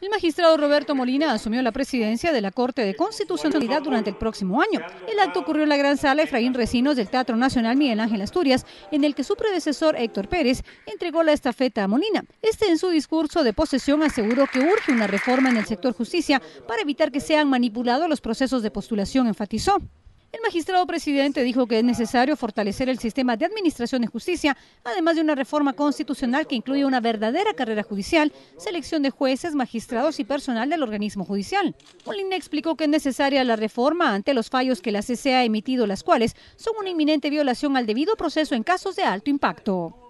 El magistrado Roberto Molina asumió la presidencia de la Corte de Constitucionalidad durante el próximo año. El acto ocurrió en la gran sala Efraín Recinos del Teatro Nacional Miguel Ángel Asturias, en el que su predecesor Héctor Pérez entregó la estafeta a Molina. Este en su discurso de posesión aseguró que urge una reforma en el sector justicia para evitar que sean manipulados los procesos de postulación, enfatizó. El magistrado presidente dijo que es necesario fortalecer el sistema de administración de justicia, además de una reforma constitucional que incluya una verdadera carrera judicial, selección de jueces, magistrados y personal del organismo judicial. Molina explicó que es necesaria la reforma ante los fallos que la CC ha emitido, las cuales son una inminente violación al debido proceso en casos de alto impacto.